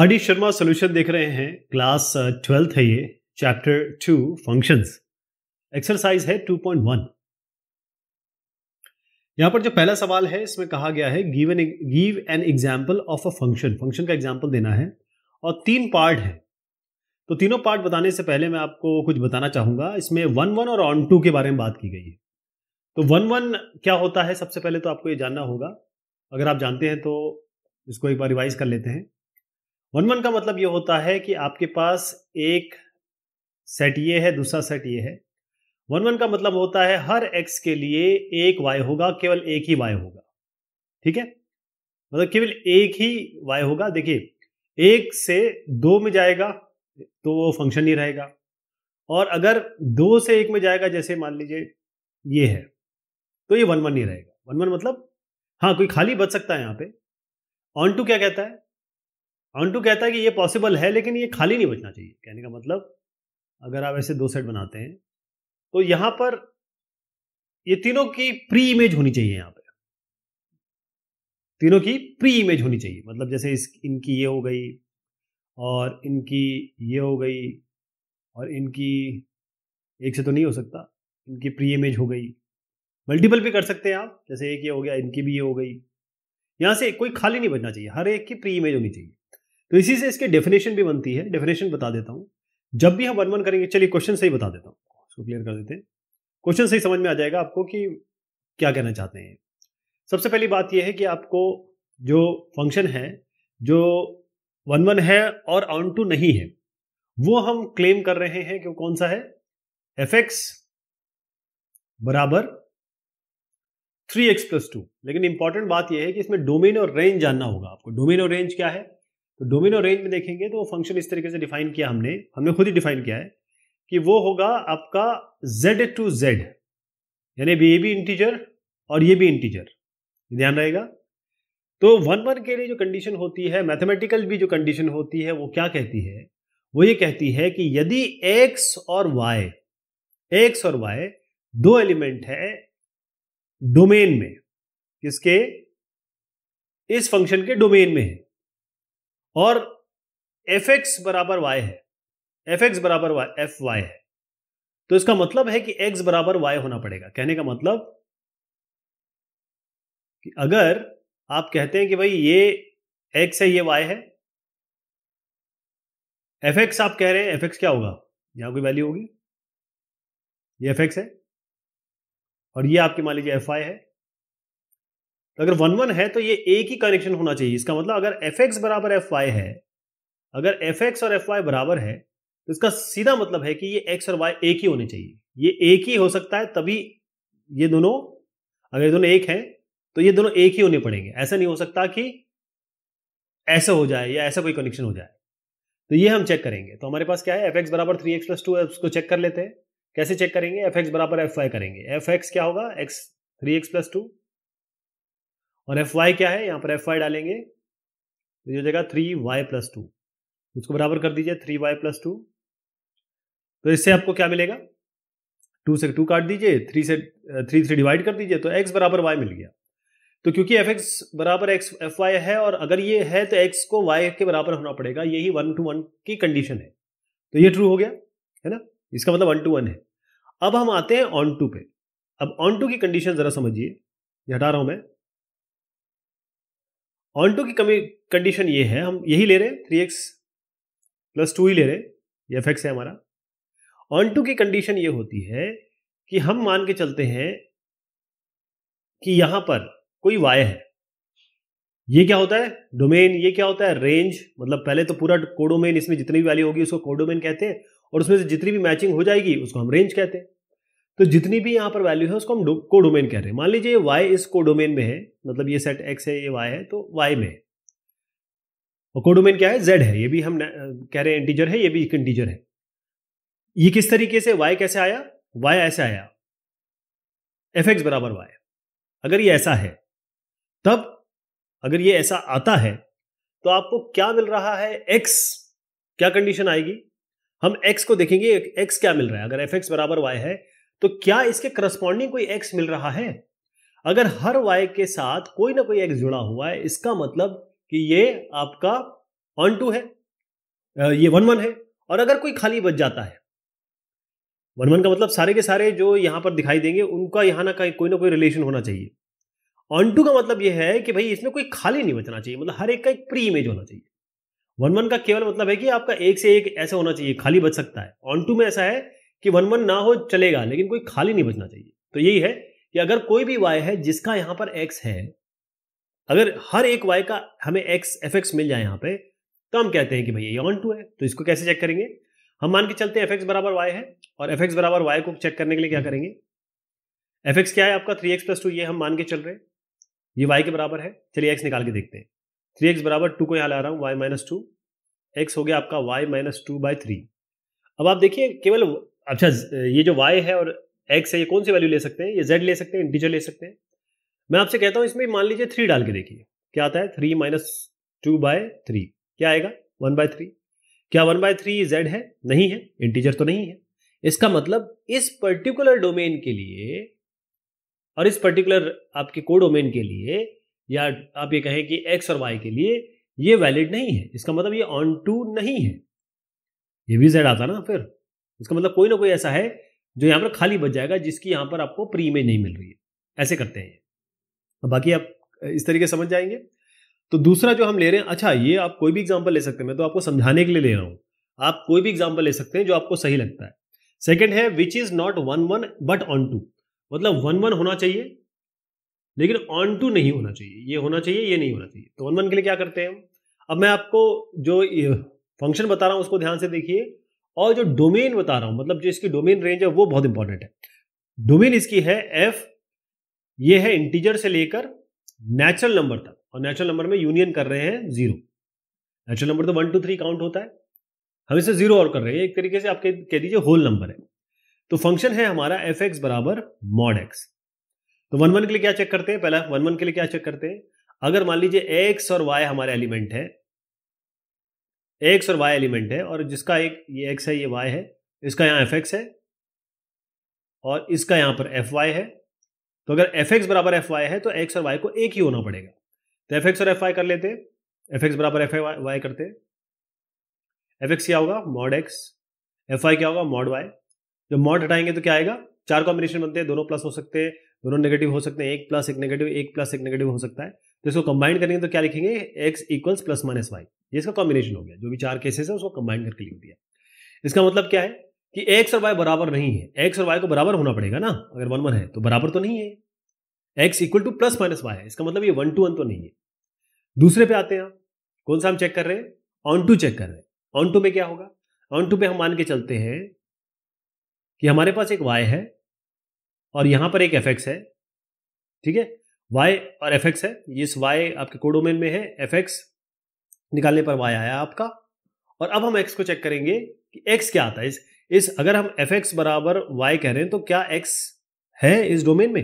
RD Sharma solution देख रहे हैं क्लास ट्वेल्थ uh, है ये चैप्टर टू फंक्शंस एक्सरसाइज है 2.1 यहां पर जो पहला सवाल है इसमें कहा गया है give an give an example of a function function का एग्जाम्पल देना है और तीन पार्ट है तो तीनों पार्ट बताने से पहले मैं आपको कुछ बताना चाहूंगा इसमें वन वन और ऑन टू के बारे में बात की गई है तो वन वन क्या होता है सबसे पहले तो आपको ये जानना होगा अगर आप जानते हैं तो इसको एक बार रिवाइज कर लेते हैं वन वन का मतलब ये होता है कि आपके पास एक सेट ये है दूसरा सेट ये है वन वन का मतलब होता है हर एक्स के लिए एक वाई होगा केवल एक ही वाई होगा ठीक है मतलब केवल एक ही वाई होगा देखिए एक से दो में जाएगा तो वो फंक्शन ही रहेगा और अगर दो से एक में जाएगा जैसे मान लीजिए ये है तो ये वन वन ही रहेगा वन वन मतलब हाँ कोई खाली बच सकता है यहाँ पे ऑन टू क्या कहता है अंटू कहता है कि ये पॉसिबल है लेकिन ये खाली नहीं बचना चाहिए कहने का मतलब अगर आप ऐसे दो सेट बनाते हैं तो यहां पर ये तीनों की प्री इमेज होनी चाहिए यहाँ पर तीनों की प्री इमेज होनी चाहिए मतलब जैसे इस इनकी ये हो गई और इनकी ये हो गई और इनकी एक से तो नहीं हो सकता इनकी प्री इमेज हो गई मल्टीपल भी कर सकते हैं आप जैसे एक ये हो गया इनकी भी ये हो गई यहां से कोई खाली नहीं बचना चाहिए हर एक की प्री इमेज होनी चाहिए तो इसी से इसके डेफिनेशन भी बनती है डेफिनेशन बता देता हूं जब भी हम वन वन करेंगे चलिए क्वेश्चन सही बता देता हूँ उसको क्लियर कर देते हैं क्वेश्चन सही समझ में आ जाएगा आपको कि क्या कहना चाहते हैं सबसे पहली बात यह है कि आपको जो फंक्शन है जो वन वन है और ऑन टू नहीं है वो हम क्लेम कर रहे हैं कि कौन सा है एफ एक्स बराबर थ्री एक्स प्लस टू लेकिन इंपॉर्टेंट बात यह है कि इसमें डोमेन और रेंज जानना होगा आपको डोमेन और रेंज क्या है तो डोमिनो रेंज में देखेंगे तो वो फंक्शन इस तरीके से डिफाइन किया हमने हमने खुद ही डिफाइन किया है कि वो होगा आपका z टू z यानी ये भी इंटीजर और ये भी इंटीजर ध्यान रहेगा तो वन वन के लिए जो कंडीशन होती है मैथमेटिकल भी जो कंडीशन होती है वो क्या कहती है वो ये कहती है कि यदि x और y x और y दो एलिमेंट है डोमेन में किसके इस फंक्शन के डोमेन में है और एफ एक्स बराबर वाई है एफ एक्स बराबर वाई एफ वाई है तो इसका मतलब है कि एक्स बराबर वाई होना पड़ेगा कहने का मतलब कि अगर आप कहते हैं कि भाई ये एक्स है ये वाई है एफ एक्स आप कह रहे हैं एफ एक्स क्या होगा यहां कोई वैल्यू होगी ये एफ एक्स है और ये आपके मान लीजिए एफ वाई है तो अगर वन वन है तो ये एक ही कनेक्शन होना चाहिए इसका मतलब अगर एफ एक्स बराबर एफ वाई है अगर एफ एक्स और एफ वाई बराबर है तो इसका सीधा मतलब है कि ये एक्स और वाई एक ही होने चाहिए ये एक ही हो सकता है तभी ये दोनों अगर ये दोनों एक हैं तो ये दोनों एक ही होने पड़ेंगे ऐसा नहीं हो सकता कि ऐसा हो जाए या ऐसा कोई कनेक्शन हो जाए तो ये हम चेक करेंगे तो हमारे पास क्या है एफ एक्स बराबर थ्री एक्स प्लस टू है उसको चेक कर लेते हैं कैसे चेक करेंगे एफ एक्स बराबर एफ वाई करेंगे एफ एक्स क्या होगा x three x plus two और एफ वाई क्या है यहां पर एफ वाई डालेंगे तो ये थ्री वाई प्लस टू इसको बराबर कर दीजिए थ्री वाई प्लस टू तो इससे आपको क्या मिलेगा टू से टू काट दीजिए थ्री से थ्री थ्री डिवाइड कर दीजिए तो एक्स बराबर वाई मिल गया तो क्योंकि एफ एक्स बराबर एक्स एफ वाई है और अगर ये है तो एक्स को वाई के बराबर होना पड़ेगा यही वन टू वन की कंडीशन है तो ये ट्रू हो गया है ना इसका मतलब वन टू वन है अब हम आते हैं ऑन टू पे अब ऑन टू की कंडीशन जरा समझिए हटा रहा हूं मैं ऑल्टो की कमी कंडीशन ये है हम यही ले रहे हैं थ्री एक्स प्लस टू ही ले रहे हैं ये एफ एक्स है हमारा ऑल्टो की कंडीशन ये होती है कि हम मान के चलते हैं कि यहां पर कोई वाय है ये क्या होता है डोमेन ये क्या होता है रेंज मतलब पहले तो पूरा कोडोमेन इसमें जितनी भी वैल्यू होगी उसको कोडोमेन कहते हैं और उसमें से जितनी भी मैचिंग हो जाएगी उसको हम रेंज कहते हैं तो जितनी भी यहाँ पर वैल्यू है उसको हम को डोमेन कह रहे हैं मान लीजिए वाई इस को डोमेन में है मतलब ये सेट एक्स है ये वाई है तो वाई में है और कोडोमेन क्या है जेड है ये भी हम कह रहे हैं इंटीजर है ये भी एक इंटीजर है ये किस तरीके से वाई कैसे आया वाई ऐसे आया एफ एक्स बराबर वाई अगर ये ऐसा है तब अगर ये ऐसा आता है तो आपको क्या मिल रहा है एक्स क्या कंडीशन आएगी हम एक्स को देखेंगे एक्स क्या मिल रहा है अगर एफ एक्स बराबर वाई है तो क्या इसके करस्पॉन्डिंग कोई एक्स मिल रहा है अगर हर वाई के साथ कोई ना कोई एक्स जुड़ा हुआ है इसका मतलब कि ये आपका ऑन टू है ये वन वन है और अगर कोई खाली बच जाता है वन वन का मतलब सारे के सारे जो यहां पर दिखाई देंगे उनका यहां ना कहीं कोई ना कोई रिलेशन होना चाहिए ऑन टू का मतलब यह है कि भाई इसमें कोई खाली नहीं बचना चाहिए मतलब हर एक का एक प्री इमेज होना चाहिए वन वन का केवल मतलब है कि आपका एक से एक ऐसा होना चाहिए खाली बच सकता है ऑन टू में ऐसा है कि वन वन ना हो चलेगा लेकिन कोई खाली नहीं बचना चाहिए तो यही है कि अगर कोई भी वाई है जिसका यहां पर एक्स है अगर हर एक वाई का हमें एक्स एफ एक्स मिल जाए यहां पे तो हम कहते हैं कि भैया ये ऑन टू है तो इसको कैसे चेक करेंगे हम मान के चलते हैं एफ एक्स बराबर वाई है और एफ एक्स बराबर वाई को चेक करने के लिए क्या हम्म। करेंगे एफ एक्स क्या है आपका थ्री एक्स प्लस टू ये हम मान के चल रहे हैं ये वाई के बराबर है चलिए एक्स निकाल के देखते हैं थ्री एक्स बराबर टू को यहां ला रहा हूं वाई माइनस टू एक्स हो गया आपका y minus two by three अब आप देखिए केवल अच्छा ये जो वाई है और एक्स है ये कौन सी वैल्यू ले सकते हैं ये जेड ले सकते हैं इंटीजर ले सकते हैं मैं आपसे कहता हूँ इसमें मान लीजिए थ्री डाल के देखिए क्या आता है three minus two by three क्या आएगा वन बाय थ्री क्या वन बाय थ्री जेड है नहीं है इंटीजर तो नहीं है इसका मतलब इस पर्टिकुलर डोमेन के लिए और इस पर्टिकुलर आपके को डोमेन के लिए या आप ये कहें कि एक्स और वाई के लिए ये वैलिड नहीं है इसका मतलब ये ऑन टू नहीं है ये भी जेड आता ना फिर इसका मतलब कोई ना कोई ऐसा है जो यहाँ पर खाली बच जाएगा जिसकी यहाँ पर आपको प्री इमेज नहीं मिल रही है ऐसे करते हैं तो बाकी आप इस तरीके समझ जाएंगे तो दूसरा जो हम ले रहे हैं अच्छा ये आप कोई भी एग्जाम्पल ले सकते हैं मैं तो आपको समझाने के लिए ले रहा हूँ आप कोई भी एग्जाम्पल ले सकते हैं जो आपको सही लगता है सेकेंड है which is not one one but onto मतलब वन वन होना चाहिए लेकिन ऑन टू नहीं होना चाहिए ये होना चाहिए ये नहीं होना चाहिए तो वन वन के लिए क्या करते हैं हम अब मैं आपको जो फंक्शन बता रहा हूं उसको ध्यान से देखिए और जो डोमेन बता रहा हूं मतलब जो इसकी डोमेन रेंज है वो बहुत इंपॉर्टेंट है डोमेन इसकी है एफ ये है इंटीजर से लेकर नेचुरल नंबर तक और नेचुरल नंबर में यूनियन कर रहे हैं जीरो नेचुरल नंबर तो वन टू थ्री काउंट होता है हम इसे जीरो और कर रहे हैं एक तरीके से आप कह दीजिए होल नंबर है तो फंक्शन है हमारा एफ एक्स बराबर मॉड एक्स तो वन वन के लिए क्या चेक करते हैं पहला वन वन के लिए क्या चेक करते हैं अगर मान लीजिए एक्स और वाई हमारे एलिमेंट है एक्स और वाई एलिमेंट है और जिसका एक ये एक्स है ये वाई है इसका यहाँ एफ एक्स है और इसका यहाँ पर एफ वाई है तो अगर एफ एक्स बराबर एफ वाई है तो एक्स और वाई को एक ही होना पड़ेगा तो एफ एक्स और एफ वाई कर लेते एफ एक्स बराबर एफ वाई करते एफ एक्स क्या होगा मॉड एक्स एफ वाई क्या होगा मॉड वाई जब मॉड हटाएंगे तो क्या आएगा चार कॉम्बिनेशन बनते हैं दोनों प्लस हो सकते हैं दोनों नेगेटिव हो सकते हैं एक प्लस एक नेगेटिव एक प्लस एक नेगेटिव हो सकता है तो इसको कंबाइन करेंगे तो क्या लिखेंगे x equals plus minus y ये इसका कॉम्बिनेशन हो गया जो भी चार केसेस है उसको कंबाइन करके लिख दिया इसका मतलब क्या है कि एक्स और वाई बराबर नहीं है एक्स और वाई को बराबर होना पड़ेगा ना अगर वन वन है तो बराबर तो नहीं है x equal to plus minus y है इसका मतलब ये वन टू वन तो नहीं है दूसरे पे आते हैं कौन सा हम चेक कर रहे हैं ऑन टू चेक कर रहे हैं ऑन टू में क्या होगा ऑन टू पे हम मान के चलते हैं कि हमारे पास एक वाई है और यहां पर एक एफ एक्स है ठीक है वाई और एफ एक्स है इस वाई आपके कोडोमेन में है एफ एक्स निकालने पर वाई आया आपका और अब हम एक्स को चेक करेंगे कि एक्स क्या आता है इस इस अगर हम एफ एक्स बराबर वाई कह रहे हैं तो क्या एक्स है इस डोमेन में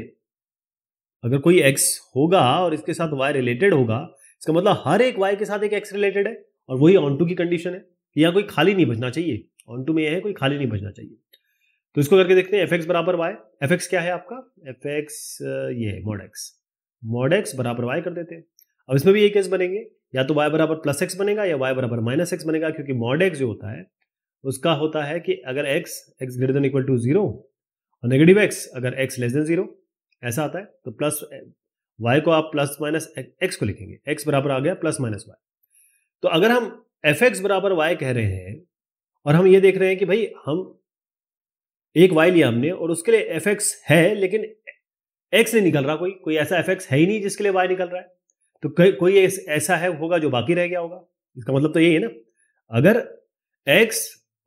अगर कोई एक्स होगा और इसके साथ वाई रिलेटेड होगा इसका मतलब हर एक वाई के साथ एक एक्स रिलेटेड है और वही ऑन टू की कंडीशन है यहाँ कोई खाली नहीं बचना चाहिए ऑन टू में यह है कोई खाली नहीं बचना चाहिए तो इसको करके देखते हैं एफ एक्स बराबर वाई एफ एक्स क्या है आपका एफ एक्स ये है मॉड एक्स मॉड एक्स बराबर वाई कर देते हैं अब इसमें भी ये केस बनेंगे या तो वाई बराबर प्लस एक्स बनेगा या वाई बराबर माइनस एक्स बनेगा क्योंकि मॉड एक्स जो होता है उसका होता है कि अगर x x greater than equal to zero और नेगेटिव एक्स अगर एक्स लेस देन जीरो ऐसा आता है तो प्लस वाई को आप प्लस माइनस एक्स को लिखेंगे एक्स बराबर आ गया प्लस माइनस वाई तो अगर हम एफ एक्स बराबर वाई कह रहे हैं और हम ये देख रहे हैं कि भाई हम एक वाई लिया हमने और उसके लिए एफ एक्स है लेकिन एक्स नहीं निकल रहा कोई कोई ऐसा एफ एक्स है ही नहीं जिसके लिए वाई निकल रहा है तो कोई ऐसा है होगा जो बाकी रह गया होगा इसका मतलब तो यही है ना अगर एक्स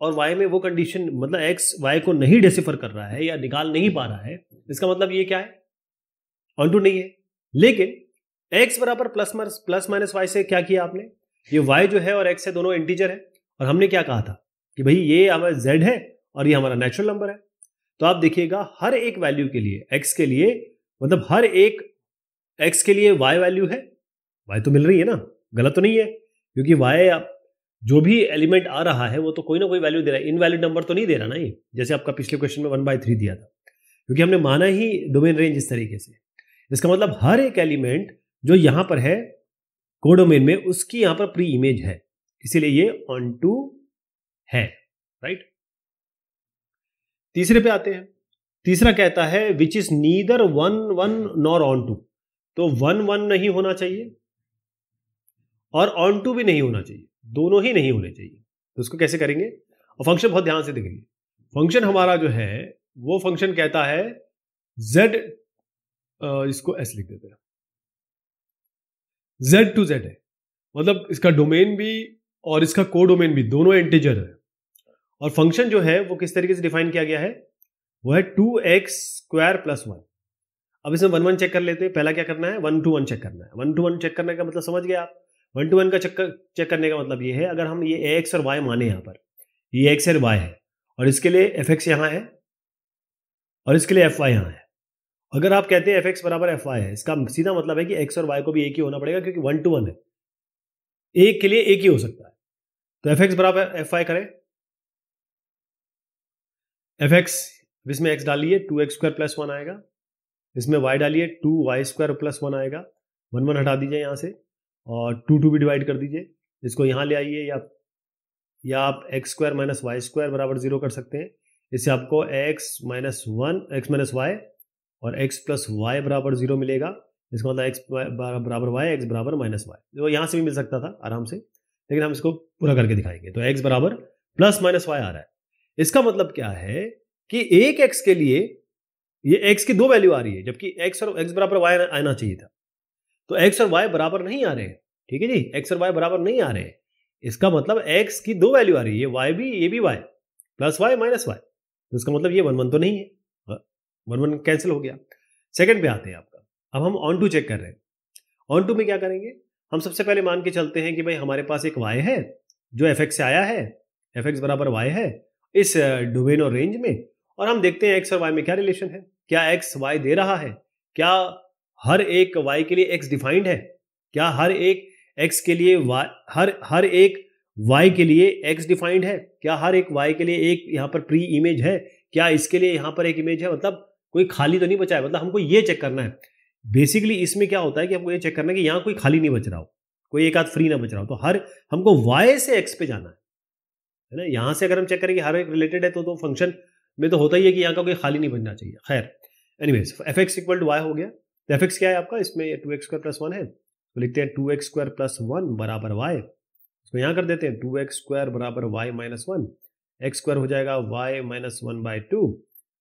और वाई में वो कंडीशन मतलब एक्स वाई को नहीं डेसिफर कर रहा है या निकाल नहीं पा रहा है इसका मतलब ये क्या है ऑनटू नहीं है लेकिन एक्स बराबर plus minus plus minus y से क्या किया आपने ये वाई जो है और एक्स है दोनों इंटीजर है और हमने क्या कहा था कि भाई ये हमारा जेड है और ये हमारा नेचुरल नंबर है तो आप देखिएगा हर एक वैल्यू के लिए एक्स के लिए मतलब हर एक एक्स के लिए वाई वैल्यू है वाई तो मिल रही है ना गलत तो नहीं है क्योंकि वाई आप जो भी एलिमेंट आ रहा है वो तो कोई ना कोई वैल्यू दे रहा है इनवैलिड नंबर तो नहीं दे रहा ना ये जैसे आपका पिछले क्वेश्चन में वन बाई थ्री दिया था क्योंकि हमने माना ही डोमेन रेंज इस तरीके से इसका मतलब हर एक एलिमेंट जो यहाँ पर है कोडोमेन में उसकी यहाँ पर प्री इमेज है इसीलिए ये ऑन टू है राइट तीसरे पे आते हैं तीसरा कहता है which is neither one one nor onto तो वन वन नहीं होना चाहिए और ऑन टू भी नहीं होना चाहिए दोनों ही नहीं होने चाहिए तो उसको कैसे करेंगे और फंक्शन बहुत ध्यान से देखेंगे फंक्शन हमारा जो है वो फंक्शन कहता है z इसको s लिख देते हैं z टू z है मतलब इसका डोमेन भी और इसका को डोमेन भी दोनों एंटीजर है और फंक्शन जो है वो किस तरीके से डिफाइन किया गया है वो है two x square plus one अब इसमें वन वन चेक कर लेते हैं पहला क्या करना है वन टू वन चेक करना है वन टू वन चेक करने का मतलब समझ गया आप वन टू वन का चक्कर चेक करने का मतलब ये है अगर हम ये एक्स और वाई माने यहाँ पर ये एक्स और वाई है और इसके लिए एफ एक्स यहाँ है और इसके लिए एफ वाई यहाँ है अगर आप कहते हैं एफ एक्स बराबर एफ वाई है इसका सीधा मतलब है कि एक्स और वाई को भी एक ही होना पड़ेगा क्योंकि वन टू वन है एक के लिए एक ही हो सकता है तो एफ एक्स बराबर एफ वाई करें एफ एक्स इसमें एक्स डालिए two x square plus one आएगा इसमें वाई डालिए two y square plus one आएगा वन वन हटा दीजिए यहाँ से और टू टू भी डिवाइड कर दीजिए इसको यहाँ ले आइए या या आप x square minus y square बराबर जीरो कर सकते हैं इससे आपको x minus one x minus y और एक्स प्लस वाई बराबर जीरो मिलेगा इसका मतलब एक्स बराबर वाई एक्स बराबर माइनस वाई तो यहाँ से भी मिल सकता था आराम से लेकिन हम इसको पूरा करके दिखाएंगे तो एक्स बराबर प्लस माइनस वाई आ रहा है इसका मतलब क्या है कि एक एक्स के लिए ये एक्स की दो वैल्यू आ रही है जबकि एक्स और एक्स बराबर वाई आना चाहिए था तो एक्स और वाई बराबर नहीं आ रहे ठीक है जी एक्स और वाई बराबर नहीं आ रहे इसका मतलब एक्स की दो वैल्यू आ रही है वाई भी ये भी y plus y minus y तो इसका मतलब ये वन वन तो नहीं है वन वन कैंसिल हो गया सेकंड पे आते हैं आपका अब हम ऑन टू चेक कर रहे हैं ऑन टू में क्या करेंगे हम सबसे पहले मान के चलते हैं कि भाई हमारे पास एक वाई है जो एफ से आया है एफ बराबर वाई है इस डोमेन और रेंज में और हम देखते हैं एक्स और वाई में क्या रिलेशन है क्या एक्स वाई दे रहा है क्या हर एक वाई के लिए एक्स डिफाइंड है क्या हर एक एक्स के लिए y हर हर एक वाई के लिए एक्स डिफाइंड है क्या हर एक वाई के लिए एक यहाँ पर प्री इमेज है क्या इसके लिए यहाँ पर एक इमेज है मतलब कोई खाली तो नहीं बचा है मतलब हमको ये चेक करना है बेसिकली इसमें क्या होता है कि हमको ये चेक करना है कि यहाँ कोई खाली नहीं बच रहा हो कोई एक आध फ्री ना बच रहा हो तो हर हमको वाई से एक्स पे जाना है है ना यहाँ से अगर हम चेक करें कि हर एक रिलेटेड है तो तो फंक्शन में तो होता ही है कि यहाँ का कोई खाली नहीं बनना चाहिए खैर anyways f x equal to y हो गया तो एफ क्या है आपका इसमें two x square plus one है तो लिखते हैं two x square plus one बराबर वाई इसको यहाँ कर देते हैं टू एक्स स्क्वायर बराबर y minus one x square हो जाएगा y minus one by two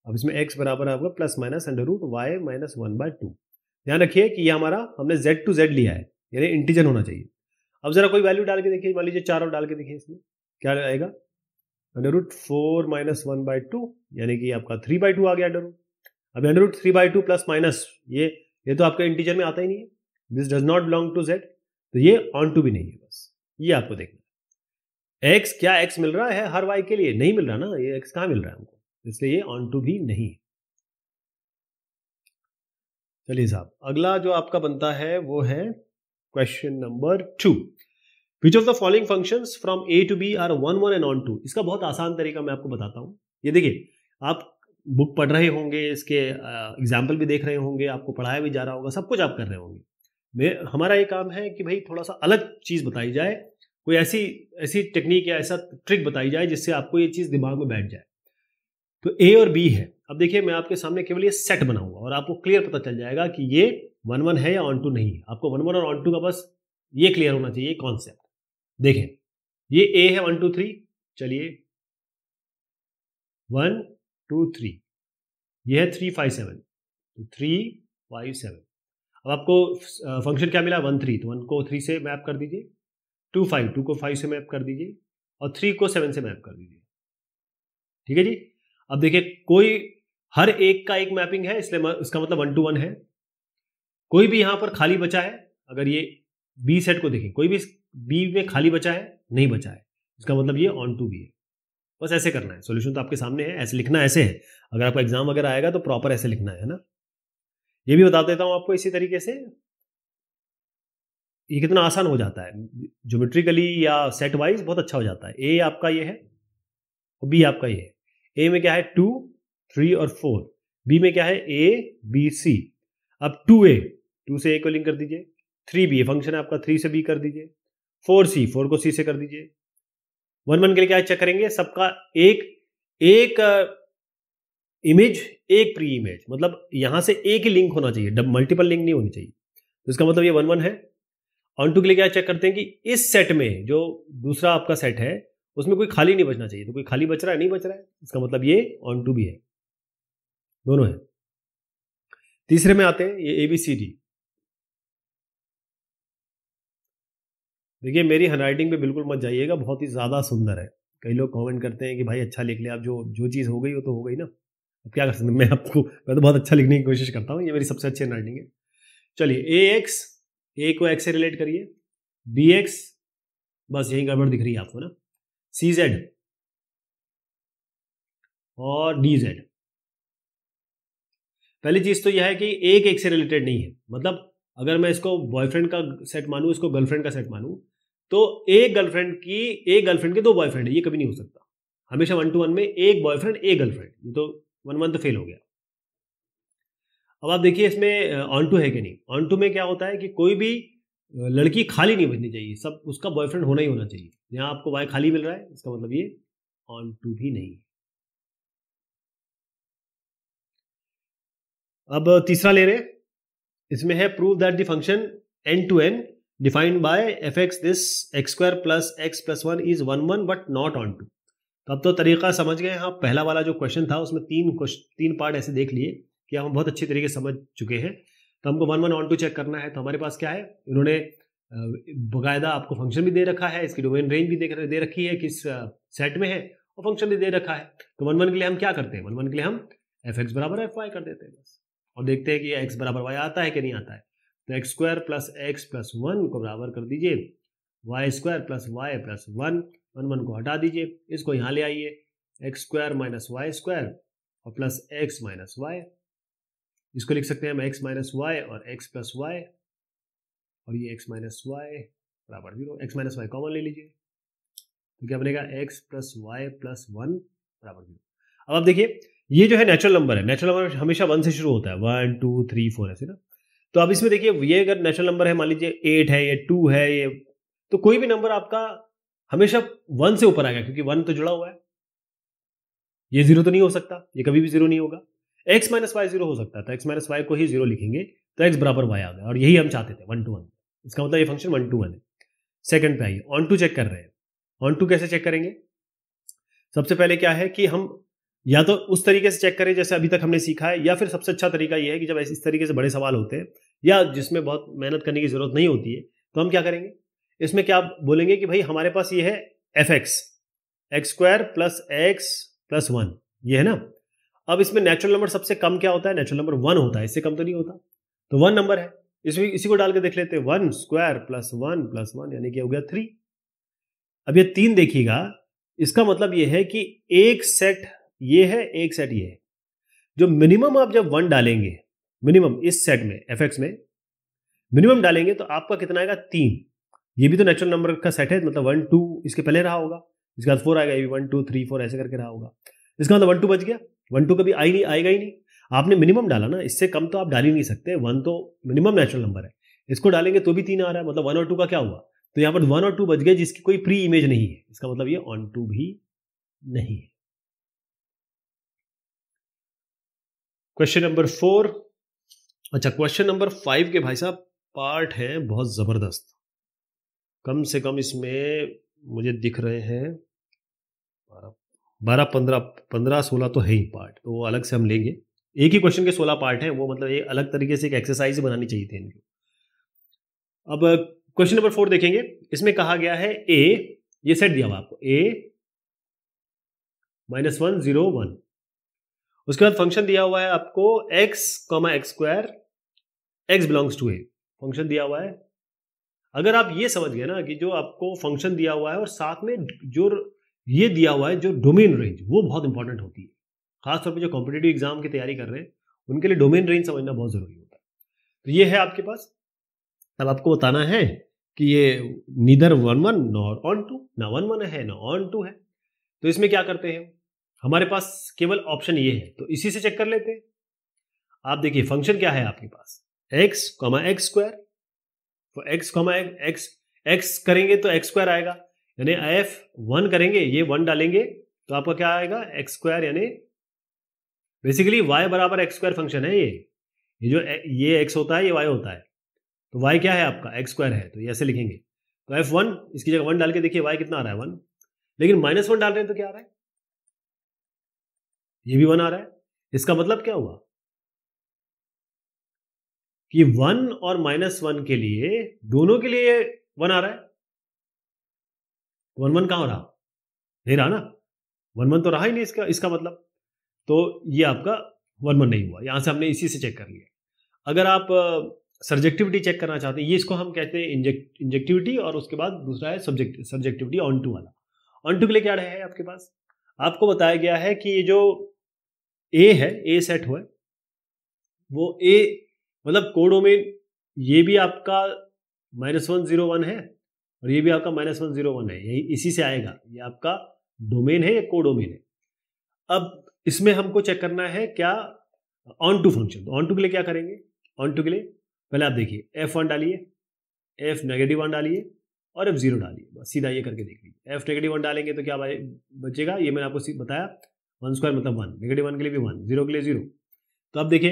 अब इसमें एक्स बराबर आपका plus minus under root y minus one by to ध्यान रखिए कि ये हमारा हमने जेड टू जेड लिया है यानी इंटीजर होना चाहिए अब जरा कोई वैल्यू डाल के देखिए मान लीजिए चार और डाल के देखिए इसमें क्या आएगा under root four minus one by two यानी कि आपका थ्री बाई टू आ गया अंडर रूट अब under root three by two plus minus ये ये तो आपका इंटीजर में आता ही नहीं है this does not belong to z तो ये ऑन टू भी नहीं है बस ये आपको देखना एक्स क्या एक्स मिल रहा है हर वाई के लिए नहीं मिल रहा ना ये एक्स कहां मिल रहा है हमको तो इसलिए ये ऑन टू भी नहीं है चलिए साहब अगला जो आपका बनता है वो है question number two which of the following function from A to B R one one and onto इसका बहुत आसान तरीका मैं आपको बताता हूं ये देखिए आप बुक पढ़ रहे होंगे इसके एग्जाम्पल भी देख रहे होंगे आपको पढ़ाया भी जा रहा होगा सब कुछ आप कर रहे होंगे मैं हमारा ये काम है कि भाई थोड़ा सा अलग चीज़ बताई जाए कोई ऐसी ऐसी टेक्निक या ऐसा ट्रिक बताई जाए जिससे आपको ये चीज़ दिमाग में बैठ जाए तो ए और बी है अब देखिए मैं आपके सामने केवल ये सेट बनाऊंगा और आपको क्लियर पता चल जाएगा कि ये वन वन है या ऑन टू नहीं है आपको वन वन और ऑन टू का बस ये क्लियर होना चाहिए कॉन्सेप्ट देखें ये ए है वन टू थ्री चलिए वन टू थ्री ये है थ्री फाइव सेवन तो थ्री फाइव सेवन अब आपको फंक्शन क्या मिला वन थ्री तो वन को थ्री से मैप कर दीजिए टू फाइव टू को फाइव से मैप कर दीजिए और थ्री को सेवन से मैप कर दीजिए ठीक है जी अब देखिए कोई हर एक का एक मैपिंग है इसलिए इसका मतलब वन टू वन है कोई भी यहां पर खाली बचा है अगर ये बी सेट को देखें कोई भी बी में खाली बचा है नहीं बचा है इसका मतलब ये ऑन टू बी है बस ऐसे करना है सोल्यूशन तो आपके सामने है ऐसे लिखना ऐसे है अगर आपका एग्जाम वगैरह आएगा तो प्रॉपर ऐसे लिखना है ना ये भी बता देता हूँ आपको इसी तरीके से ये कितना आसान हो जाता है जोमेट्रिकली या सेट वाइज बहुत अच्छा हो जाता है ए आपका ये है और बी आपका ये है ए में क्या है टू थ्री और फोर बी में क्या है ए बी सी अब टू ए टू से ए को लिंक कर दीजिए थ्री बी फंक्शन है आपका थ्री से बी कर दीजिए फोर सी फोर को सी से कर दीजिए वन वन के लिए क्या चेक करेंगे सबका एक एक इमेज एक प्री इमेज मतलब यहां से एक ही लिंक होना चाहिए मल्टीपल लिंक नहीं होनी चाहिए तो इसका मतलब ये वन वन है ऑन टू के लिए क्या चेक करते हैं कि इस सेट में जो दूसरा आपका सेट है उसमें कोई खाली नहीं बचना चाहिए तो कोई खाली बच रहा है नहीं बच रहा है इसका मतलब ये ऑन टू भी है दोनों है तीसरे में आते हैं ये ए बी सी डी देखिए मेरी हैंड राइटिंग पर बिल्कुल मत जाइएगा बहुत ही ज़्यादा सुंदर है कई लोग कमेंट करते हैं कि भाई अच्छा लिख ले आप जो जो चीज़ हो गई वो तो हो गई ना अब क्या कर सकते मैं आपको मैं तो बहुत अच्छा लिखने की कोशिश करता हूँ ये मेरी सबसे अच्छी हैंड है चलिए ए एक्स ए को एक्स से रिलेट करिए बी एक्स बस यही गड़बड़ दिख रही है आपको ना सी जेड और डी जेड पहली चीज तो यह है कि एक एक से रिलेटेड नहीं है मतलब अगर मैं इसको बॉयफ्रेंड का सेट मानूँ इसको गर्लफ्रेंड का सेट मानूँ तो एक गर्लफ्रेंड की एक गर्लफ्रेंड के दो बॉयफ्रेंड है ये कभी नहीं हो सकता हमेशा वन टू वन में एक बॉयफ्रेंड एक गर्लफ्रेंड ये तो वन वन तो फेल हो गया अब आप देखिए इसमें ऑन टू है कि नहीं ऑन टू में क्या होता है कि कोई भी लड़की खाली नहीं बचनी चाहिए सब उसका बॉयफ्रेंड होना ही होना चाहिए यहाँ आपको वाई खाली मिल रहा है इसका मतलब ये ऑन टू भी नहीं अब तीसरा ले रहे हैं इसमें है prove that the function N to N defined by f x this x square plus x plus one is one one but not onto तो अब तो तरीका समझ गए हाँ पहला वाला जो क्वेश्चन था उसमें तीन तीन पार्ट ऐसे देख लिए कि हम बहुत अच्छी तरीके समझ चुके हैं तो हमको one one onto check करना है तो हमारे पास क्या है इन्होंने बाकायदा आपको फंक्शन भी दे रखा है इसकी डोमेन रेंज भी दे दे रखी है किस सेट में है और फंक्शन भी दे रखा है तो वन वन के लिए हम क्या करते हैं वन वन के लिए हम एफ एक्स बराबर एफ वाई कर देते हैं बस और देखते हैं कि एक्स बराबर वाई आता है कि नहीं आता है तो x square plus x plus one को बराबर कर दीजिए y square plus y plus one one one को हटा दीजिए इसको यहाँ ले आइए x square minus y square और प्लस एक्स माइनस वाई इसको लिख सकते हैं हम एक्स माइनस वाई और एक्स प्लस वाई और ये एक्स माइनस वाई बराबर zero x minus y common ले लीजिए तो क्या बनेगा x plus y plus one बराबर जीरो अब आप देखिए ये जो है नेचुरल नंबर है नेचुरल नंबर हमेशा वन से शुरू होता है वन टू थ्री फोर ऐसे ना तो अब इसमें देखिए ये अगर नेचुरल नंबर है मान लीजिए एट है ये टू है ये तो कोई भी नंबर आपका हमेशा वन से ऊपर आएगा क्योंकि वन तो जुड़ा हुआ है ये जीरो तो नहीं हो सकता ये कभी भी जीरो नहीं होगा एक्स माइनस वाई जीरो हो सकता तो एक्स माइनस वाई को ही जीरो लिखेंगे तो एक्स बराबर वाई आ गया और यही हम चाहते थे वन टू वन इसका मतलब ये फंक्शन वन टू वन है सेकंड पे आइए ऑन टू चेक कर रहे हैं ऑन टू कैसे चेक करेंगे सबसे पहले क्या है कि हम या तो उस तरीके से चेक करें जैसे अभी तक हमने सीखा है या फिर सबसे अच्छा तरीका यह है कि जब इस तरीके से बड़े सवाल होते हैं या जिसमें बहुत मेहनत करने की जरूरत नहीं होती है तो हम क्या करेंगे इसमें क्या बोलेंगे कि भाई हमारे पास ये है f x x square plus x plus one ये है ना अब इसमें नेचुरल नंबर सबसे कम क्या होता है नेचुरल नंबर वन होता है इससे कम तो नहीं होता तो वन नंबर है इसमें इसी को डाल के देख लेते हैं one square plus one plus one यानी कि हो गया थ्री अब ये तीन देखिएगा इसका मतलब ये है कि एक सेट ये है एक सेट ये जो मिनिमम आप जब वन डालेंगे मिनिमम इस सेट में एफ में मिनिमम डालेंगे तो आपका कितना आएगा तीन ये भी तो नेचुरल नंबर का सेट है मतलब वन टू इसके पहले रहा होगा इसके बाद फोर आएगा ये भी वन टू थ्री फोर ऐसे करके रहा होगा इसका मतलब वन टू बच गया वन टू कभी आई नहीं आएगा ही नहीं आपने मिनिमम डाला ना इससे कम तो आप डाल ही नहीं सकते वन तो मिनिमम नेचुरल नंबर है इसको डालेंगे तो भी तीन आ रहा है मतलब वन और टू का क्या हुआ तो यहाँ पर वन और टू बच गए जिसकी कोई प्री इमेज नहीं है इसका मतलब ये ऑन टू भी नहीं है क्वेश्चन नंबर फोर अच्छा क्वेश्चन नंबर फाइव के भाई साहब पार्ट है बहुत ज़बरदस्त कम से कम इसमें मुझे दिख रहे हैं बारह पंद्रह पंद्रह सोलह तो है ही पार्ट तो वो अलग से हम लेंगे एक ही क्वेश्चन के सोलह पार्ट हैं वो मतलब ये अलग तरीके से एक एक्सरसाइज बनानी चाहिए थी इनको अब क्वेश्चन नंबर फोर देखेंगे इसमें कहा गया है ए ये सेट दिया हुआ आपको A minus one zero one उसके बाद फंक्शन दिया हुआ है आपको x comma x square x belongs to A function दिया हुआ है अगर आप ये समझ गए ना कि जो आपको फंक्शन दिया हुआ है और साथ में जो ये दिया हुआ है जो डोमेन रेंज वो बहुत इंपॉर्टेंट होती है खासतौर पर जो कॉम्पिटेटिव एग्जाम की तैयारी कर रहे हैं उनके लिए डोमेन रेंज समझना बहुत ज़रूरी होता है तो ये है आपके पास अब आपको बताना है कि ये neither one one nor onto ना वन वन है ना ऑन टू है तो इसमें क्या करते हैं हमारे पास केवल ऑप्शन ये है तो इसी से चेक कर लेते हैं आप देखिए फंक्शन क्या है आपके पास एक्स कॉमा एक्स स्क्वायर तो एक्स कॉमा एक्स एक्स करेंगे तो एक्स स्क्वायर आएगा यानी एफ वन करेंगे ये वन डालेंगे तो आपका क्या आएगा एक्स स्क्वायर यानी बेसिकली वाई बराबर एक्स स्क्वायर फंक्शन है ये ये जो ये एक्स होता है ये वाई होता है तो वाई क्या है आपका एक्स स्क्वायर है तो ये ऐसे लिखेंगे तो एफ वन इसकी जगह वन डाल के देखिए वाई कितना आ रहा है वन लेकिन माइनस वन डाल रहे हैं तो क्या आ रहा है ये भी वन आ रहा है इसका मतलब क्या हुआ कि वन और माइनस वन के लिए दोनों के लिए वन आ रहा है वन वन कहां रहा नहीं रहा ना वन वन तो रहा ही नहीं इसका इसका मतलब तो ये आपका वन वन नहीं हुआ यहां से हमने इसी से चेक कर लिया अगर आप सब्जेक्टिविटी चेक करना चाहते हैं ये इसको हम कहते हैं इंजेक्ट इंजेक्टिविटी और उसके बाद दूसरा है सब्जेक्ट सब्जेक्टिविटी ऑन टू वाला ऑन टू के लिए क्या है आपके पास आपको बताया गया है कि ये जो ए है ए सेट हुआ है वो ए मतलब कोडोमेन ये भी आपका माइनस वन जीरो वन है और ये भी आपका माइनस वन जीरो वन है यही इसी से आएगा ये आपका डोमेन है या कोडोमेन है अब इसमें हमको चेक करना है क्या onto function onto के लिए क्या करेंगे ऑन टू के लिए पहले आप देखिए एफ वन डालिए एफ नेगेटिव वन डालिए और एफ जीरो डालिए बस सीधा ये करके देख लीजिए एफ नेगेटिव वन डालेंगे तो क्या बचेगा ये मैंने आपको बताया वन स्क्वायर मतलब वन नेगेटिव वन के लिए भी वन जीरो के लिए जीरो तो अब देखिए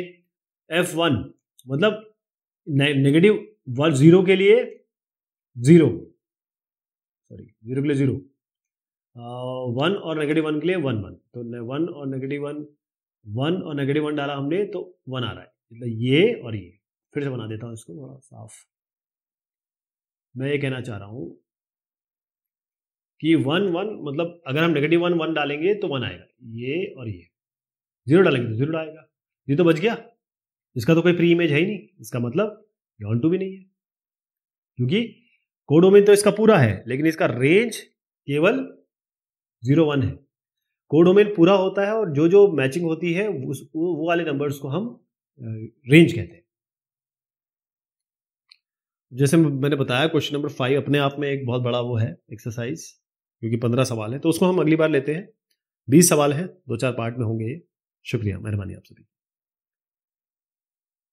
एफ मतलब वन मतलब नेगेटिव वन जीरो के लिए जीरो सॉरी जीरो के लिए जीरो वन और नेगेटिव वन के लिए वन वन तो वन और नेगेटिव वन वन और नेगेटिव वन डाला हमने तो वन आ रहा है मतलब ये और ये फिर से बना देता हूँ इसको थोड़ा साफ मैं ये कहना चाह रहा हूँ कि वन वन मतलब अगर हम नेगेटिव वन वन डालेंगे तो वन आएगा ये और ये जीरो डालेंगे तो जीरो आएगा ये तो बच गया इसका तो कोई प्री इमेज है ही नहीं इसका मतलब नॉन टू भी नहीं है क्योंकि में तो इसका पूरा है लेकिन इसका रेंज केवल जीरो वन है कोडोमेन पूरा होता है और जो जो मैचिंग होती है उस वो वाले नंबर्स को हम रेंज कहते हैं जैसे मैंने बताया क्वेश्चन नंबर फाइव अपने आप में एक बहुत बड़ा वो है एक्सरसाइज क्योंकि पंद्रह सवाल है तो उसको हम अगली बार लेते हैं बीस सवाल है दो चार पार्ट में होंगे ये शुक्रिया मेहरबानी आप सभी